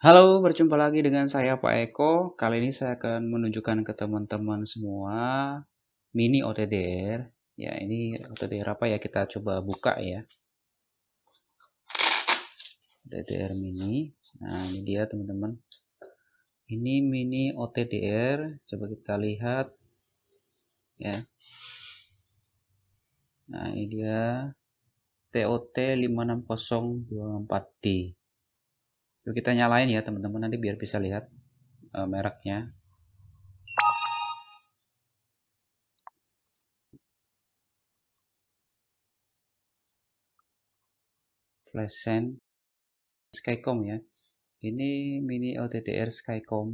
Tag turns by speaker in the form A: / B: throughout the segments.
A: Halo, berjumpa lagi dengan saya Pak Eko. Kali ini saya akan menunjukkan ke teman-teman semua mini OTDR. Ya, ini OTDR apa ya? Kita coba buka ya. OTDR mini. Nah, ini dia teman-teman. Ini mini OTDR. Coba kita lihat. Ya. Nah, ini dia TOT 56024D. Yuk kita nyalain ya teman-teman nanti biar bisa lihat uh, mereknya. Flashen Skycom ya. Ini mini OTTR Skycom.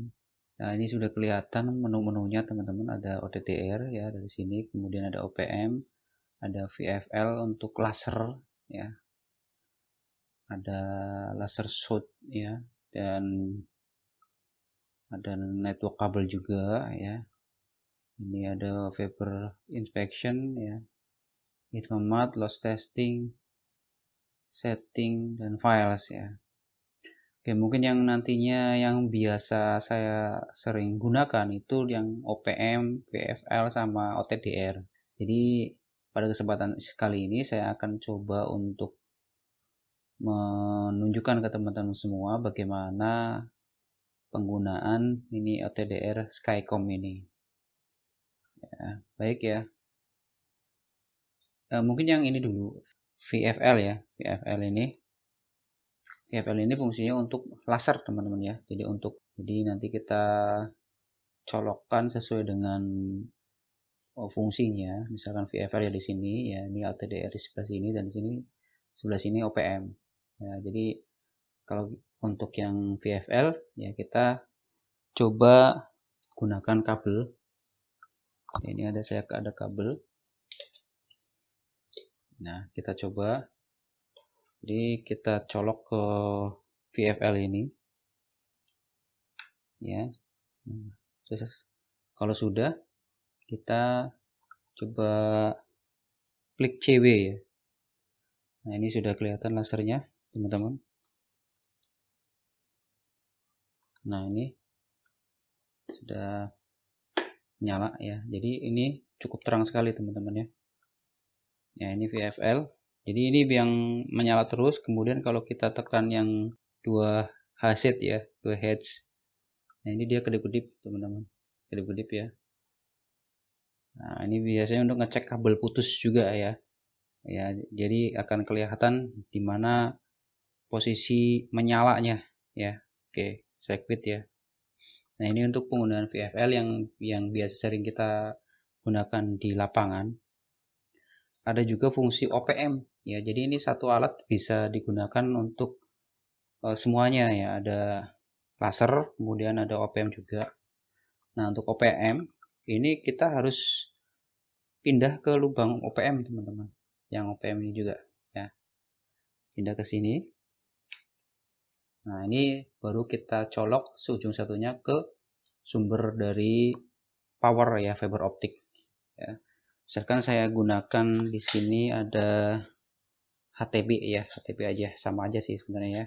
A: Nah, ini sudah kelihatan menu-menunya teman-teman. Ada OTTR ya dari sini, kemudian ada OPM, ada VFL untuk laser ya ada laser shot ya dan ada network kabel juga ya ini ada vapor inspection ya informat loss testing setting dan files ya oke mungkin yang nantinya yang biasa saya sering gunakan itu yang OPM VFL sama OTDR jadi pada kesempatan kali ini saya akan coba untuk menunjukkan ke teman-teman semua bagaimana penggunaan mini OTDR Skycom ini. Ya, baik ya. E, mungkin yang ini dulu VFL ya, VFL ini. VFL ini fungsinya untuk laser teman-teman ya. Jadi untuk jadi nanti kita colokkan sesuai dengan oh, fungsinya. Misalkan VFL ya di sini ya, ini OTDR di sebelah sini dan di sini sebelah sini OPM ya jadi kalau untuk yang VFL ya kita coba gunakan kabel ya, ini ada saya ada kabel nah kita coba jadi kita colok ke VFL ini ya kalau sudah kita coba klik CW ya nah ini sudah kelihatan lasernya teman-teman nah ini sudah nyala ya jadi ini cukup terang sekali teman-teman ya ya ini VFL jadi ini yang menyala terus kemudian kalau kita tekan yang dua hasid ya dua heads nah ini dia kedip-kedip teman-teman kedip-kedip ya nah ini biasanya untuk ngecek kabel putus juga ya ya jadi akan kelihatan di mana posisi menyalanya ya oke saya quit ya nah ini untuk penggunaan VFL yang yang biasa sering kita gunakan di lapangan ada juga fungsi OPM ya jadi ini satu alat bisa digunakan untuk e, semuanya ya ada laser kemudian ada OPM juga nah untuk OPM ini kita harus pindah ke lubang OPM teman-teman yang OPM ini juga ya pindah ke sini Nah, ini baru kita colok seujung satunya ke sumber dari power ya fiber optik. Ya. Misalkan saya gunakan di sini ada HTB ya, HTB aja sama aja sih sebenarnya ya.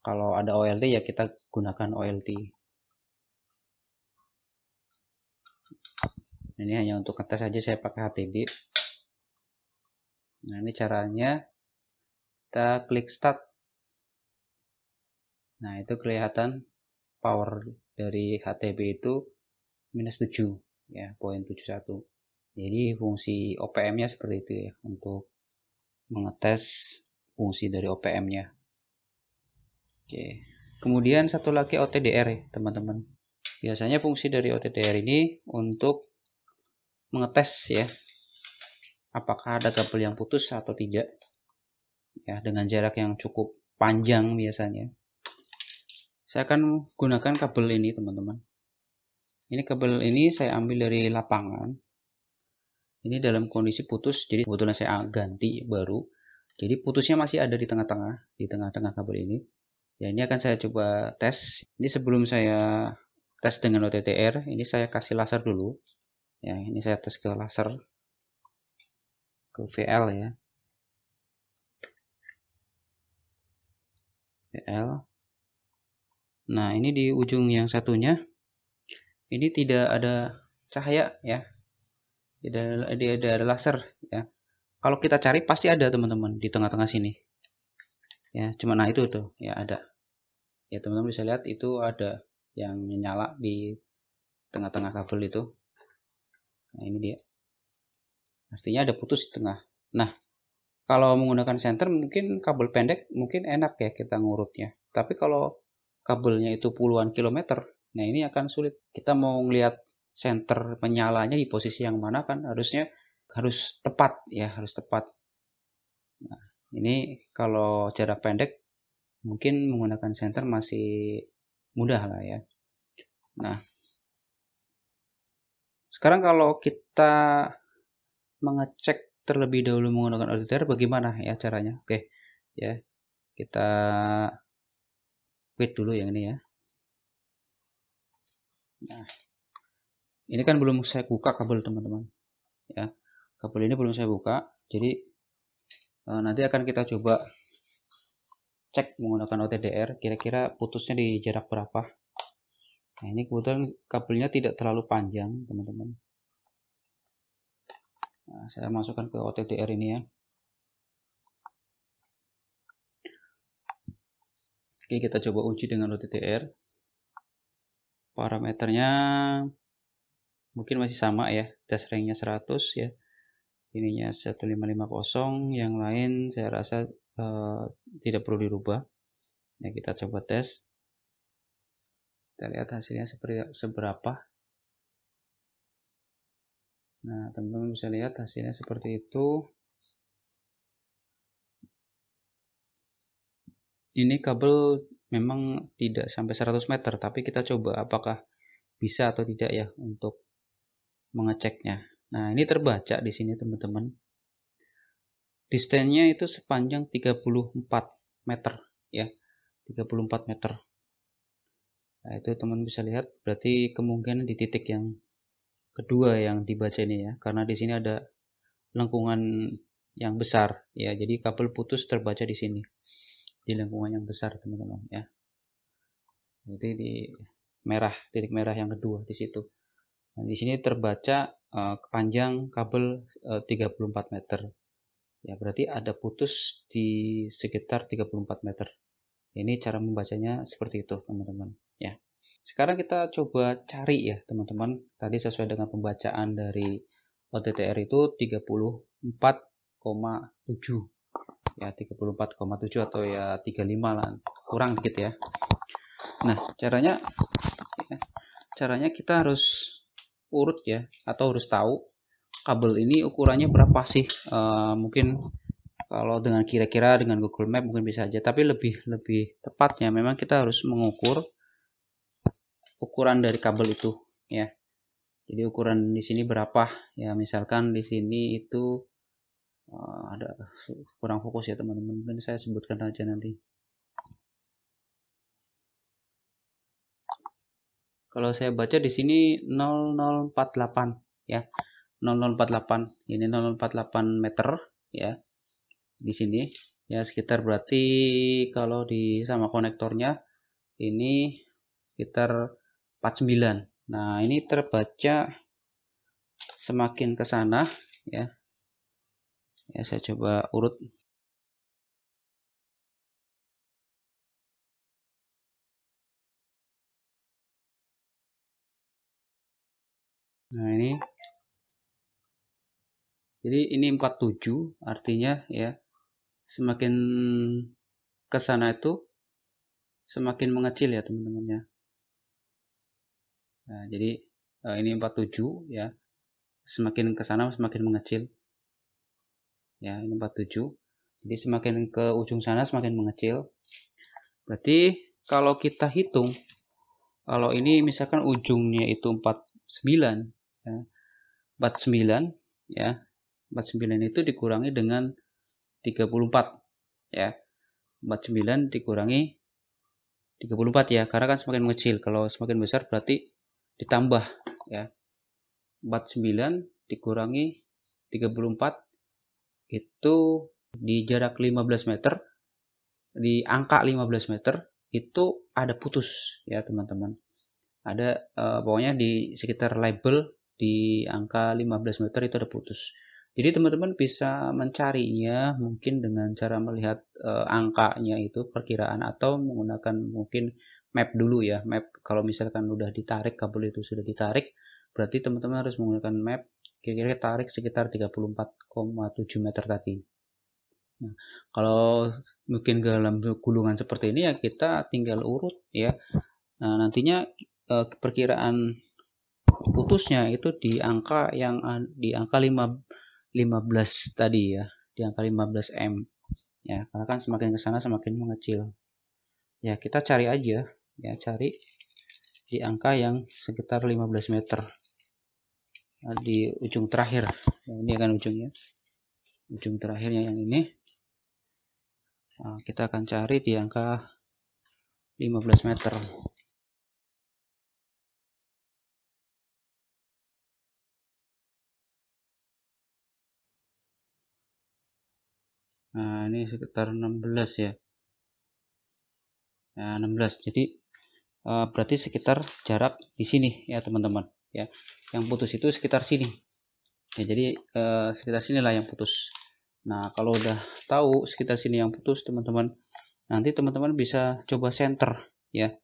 A: Kalau ada OLT ya kita gunakan OLT. Nah, ini hanya untuk kertas aja saya pakai HTB. Nah, ini caranya kita klik start Nah, itu kelihatan power dari HTB itu minus 7 ya, poin 71. Jadi fungsi OPM-nya seperti itu ya untuk mengetes fungsi dari OPM-nya. Oke. Kemudian satu lagi OTDR teman ya, teman-teman. Biasanya fungsi dari OTDR ini untuk mengetes ya apakah ada kabel yang putus atau tidak ya dengan jarak yang cukup panjang biasanya saya akan gunakan kabel ini teman-teman ini kabel ini saya ambil dari lapangan ini dalam kondisi putus jadi kebetulan saya ganti baru jadi putusnya masih ada di tengah-tengah di tengah-tengah kabel ini ya ini akan saya coba tes ini sebelum saya tes dengan OTTR ini saya kasih laser dulu ya ini saya tes ke laser ke VL ya VL Nah, ini di ujung yang satunya ini tidak ada cahaya ya. Tidak ada, ada, ada laser ya. Kalau kita cari pasti ada teman-teman di tengah-tengah sini. Ya, cuma nah itu tuh ya ada. Ya, teman-teman bisa lihat itu ada yang menyala di tengah-tengah kabel itu. Nah, ini dia. Artinya ada putus di tengah. Nah, kalau menggunakan senter mungkin kabel pendek mungkin enak ya kita ngurutnya. Tapi kalau kabelnya itu puluhan kilometer, nah ini akan sulit. Kita mau ngelihat senter menyalanya di posisi yang mana kan harusnya harus tepat ya, harus tepat. Nah, ini kalau jarak pendek mungkin menggunakan center masih mudah lah ya. Nah, sekarang kalau kita mengecek terlebih dahulu menggunakan auditor bagaimana ya caranya? Oke, ya kita quit dulu yang ini ya nah ini kan belum saya buka kabel teman-teman ya kabel ini belum saya buka jadi eh, nanti akan kita coba cek menggunakan OTDR kira-kira putusnya di jarak berapa nah ini kebetulan kabelnya tidak terlalu panjang teman-teman nah, saya masukkan ke OTDR ini ya Oke, kita coba uji dengan OTTR. Parameternya mungkin masih sama ya. Test nya 100 ya. Ininya 1550, yang lain saya rasa uh, tidak perlu dirubah. Ya, kita coba tes. Kita lihat hasilnya seperti seberapa. Nah, teman-teman bisa lihat hasilnya seperti itu. ini kabel memang tidak sampai 100 meter tapi kita coba apakah bisa atau tidak ya untuk mengeceknya nah ini terbaca di sini teman-teman distance-nya itu sepanjang 34 meter ya 34 meter nah, itu teman bisa lihat berarti kemungkinan di titik yang kedua yang dibaca ini ya karena di sini ada lengkungan yang besar ya jadi kabel putus terbaca di sini di lingkungan yang besar teman-teman ya jadi di merah titik merah yang kedua di situ nah, di sini terbaca uh, panjang kabel eh, uh, 34 meter ya berarti ada putus di sekitar 34 meter ini cara membacanya seperti itu teman-teman ya sekarang kita coba cari ya teman-teman tadi sesuai dengan pembacaan dari OTTR itu 34,7 ya 34,7 atau ya 35 lah kurang dikit ya nah caranya ya, caranya kita harus urut ya atau harus tahu kabel ini ukurannya berapa sih e, mungkin kalau dengan kira-kira dengan Google Map mungkin bisa aja tapi lebih lebih tepatnya memang kita harus mengukur ukuran dari kabel itu ya jadi ukuran di sini berapa ya misalkan di sini itu uh, ada kurang fokus ya teman-teman mungkin saya sebutkan aja nanti kalau saya baca di sini 0048 ya 0048 ini 0048 meter ya di sini ya sekitar berarti kalau di sama konektornya ini sekitar 49 nah ini terbaca semakin ke sana ya ya saya coba urut nah ini jadi ini 47 artinya ya semakin ke sana itu semakin mengecil ya teman-temannya. Nah, jadi eh, ini 47 ya. Semakin ke sana semakin mengecil ya ini 47 jadi semakin ke ujung sana semakin mengecil berarti kalau kita hitung kalau ini misalkan ujungnya itu 49 ya, 49 ya 49 itu dikurangi dengan 34 ya 49 dikurangi 34 ya karena kan semakin mengecil kalau semakin besar berarti ditambah ya 49 dikurangi 34 itu di jarak 15 meter di angka 15 meter itu ada putus ya teman-teman ada eh, pokoknya di sekitar label di angka 15 meter itu ada putus jadi teman-teman bisa mencarinya mungkin dengan cara melihat eh, angkanya itu perkiraan atau menggunakan mungkin map dulu ya map kalau misalkan udah ditarik kabel itu sudah ditarik berarti teman-teman harus menggunakan map kira-kira tarik sekitar 34,7 meter tadi. Nah, kalau mungkin dalam gulungan seperti ini ya kita tinggal urut ya. Nah, nantinya eh, perkiraan putusnya itu di angka yang di angka 5, 15 tadi ya, di angka 15 M. Ya, karena kan semakin ke sana semakin mengecil. Ya, kita cari aja ya, cari di angka yang sekitar 15 meter Ya, di ujung terakhir yang ini akan ujungnya ujung terakhirnya yang ini nah, kita akan cari di angka 15 meter Nah, ini sekitar 16 ya. ya nah, 16. Jadi eh, berarti sekitar jarak di sini ya, teman-teman ya yang putus itu sekitar sini ya jadi eh, sekitar sinilah yang putus nah kalau udah tahu sekitar sini yang putus teman-teman nanti teman-teman bisa coba center ya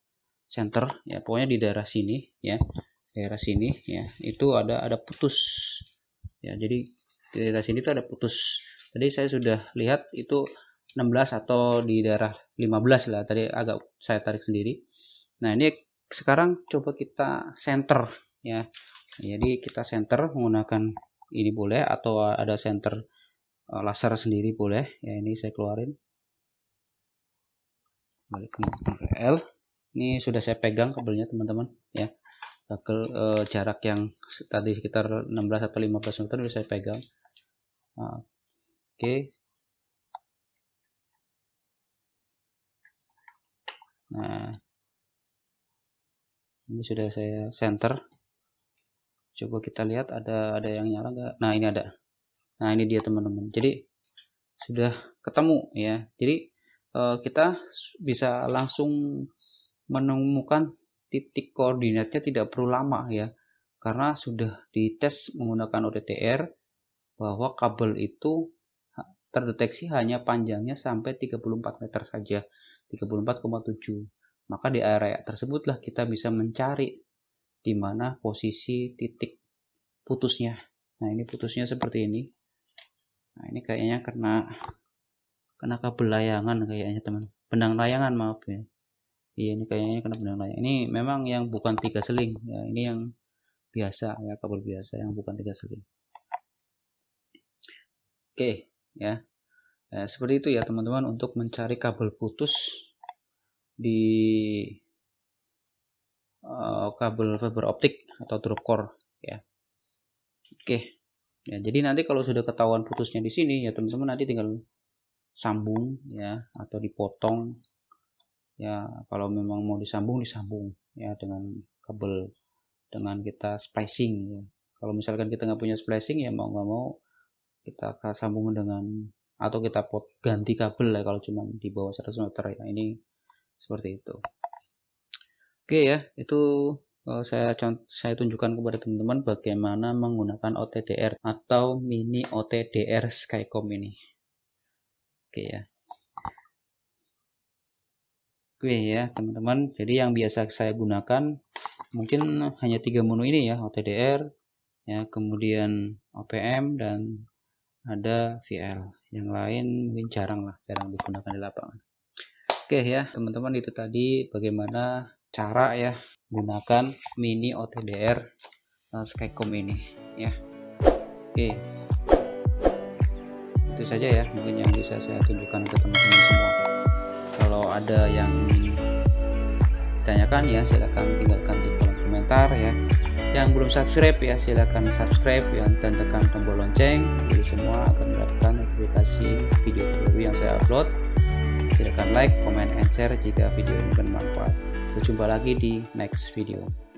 A: center ya pokoknya di daerah sini ya daerah sini ya itu ada ada putus ya jadi di daerah sini itu ada putus tadi saya sudah lihat itu 16 atau di daerah 15 lah tadi agak saya tarik sendiri nah ini sekarang coba kita center ya jadi kita center menggunakan ini boleh atau ada center e, laser sendiri boleh ya ini saya keluarin balik ke L ini sudah saya pegang kabelnya teman-teman ya kabel eh, jarak yang tadi sekitar 16 atau 15 meter sudah saya pegang nah, oke okay. nah ini sudah saya center coba kita lihat ada ada yang nyala nggak nah ini ada nah ini dia teman-teman jadi sudah ketemu ya jadi uh, kita bisa langsung menemukan titik koordinatnya tidak perlu lama ya karena sudah dites menggunakan OTTR bahwa kabel itu terdeteksi hanya panjangnya sampai 34 meter saja 34,7 maka di area tersebutlah kita bisa mencari di mana posisi titik putusnya. Nah, ini putusnya seperti ini. Nah, ini kayaknya kena kena kabel layangan kayaknya, teman. Benang layangan, maaf ya. Iya, ini kayaknya kena benang layangan. Ini memang yang bukan tiga seling, ya. Ini yang biasa ya, kabel biasa yang bukan tiga seling. Oke, ya. ya seperti itu ya, teman-teman untuk mencari kabel putus di Eh, kabel fiber optik atau drop core ya. Oke. Ya, jadi nanti kalau sudah ketahuan putusnya di sini ya teman-teman nanti tinggal sambung ya atau dipotong ya kalau memang mau disambung disambung ya dengan kabel dengan kita splicing ya. Kalau misalkan kita nggak punya splicing ya mau nggak mau kita sambung dengan atau kita pot ganti kabel ya kalau cuma di bawah 100 meter ya ini seperti itu. Oke ya, itu eh, saya saya tunjukkan kepada teman-teman bagaimana menggunakan OTDR atau mini OTDR Skycom ini. Oke ya. Oke ya, teman-teman. Jadi yang biasa saya gunakan mungkin hanya tiga menu ini ya, OTDR, ya, kemudian OPM dan ada VL. Yang lain mungkin jarang lah, jarang digunakan di lapangan. Oke ya, teman-teman itu tadi bagaimana cara ya gunakan mini OTDR uh, eh, Skycom ini ya oke okay. itu saja ya mungkin yang bisa saya tunjukkan ke teman-teman semua kalau ada yang ingin ditanyakan ya silahkan tinggalkan di kolom komentar ya yang belum subscribe ya silahkan subscribe ya, dan tekan tombol lonceng jadi semua akan mendapatkan notifikasi video baru yang saya upload Silahkan like, comment, and share jika video ini bermanfaat. Berjumpa lagi di next video.